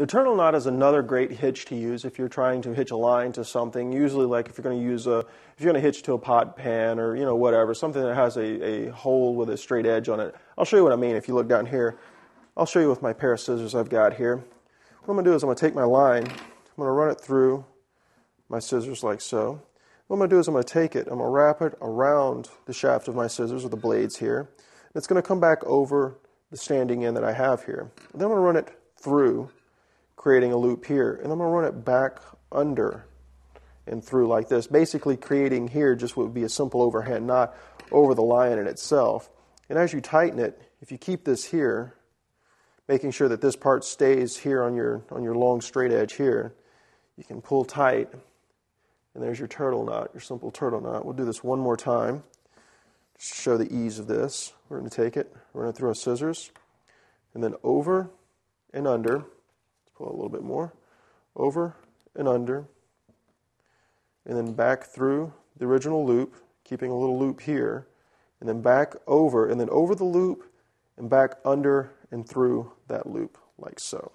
The eternal knot is another great hitch to use if you're trying to hitch a line to something. Usually, like if you're going to use a, if you're going to hitch to a pot pan or you know whatever, something that has a, a hole with a straight edge on it. I'll show you what I mean if you look down here. I'll show you with my pair of scissors I've got here. What I'm going to do is I'm going to take my line. I'm going to run it through my scissors like so. What I'm going to do is I'm going to take it. I'm going to wrap it around the shaft of my scissors with the blades here. it's going to come back over the standing end that I have here. then I'm going to run it through creating a loop here. And I'm going to run it back under and through like this. Basically creating here just what would be a simple overhand knot over the lion in itself. And as you tighten it, if you keep this here, making sure that this part stays here on your, on your long straight edge here, you can pull tight and there's your turtle knot, your simple turtle knot. We'll do this one more time just to show the ease of this. We're going to take it, run it through our scissors, and then over and under. Pull a little bit more. Over and under. And then back through the original loop, keeping a little loop here. And then back over, and then over the loop, and back under and through that loop, like so.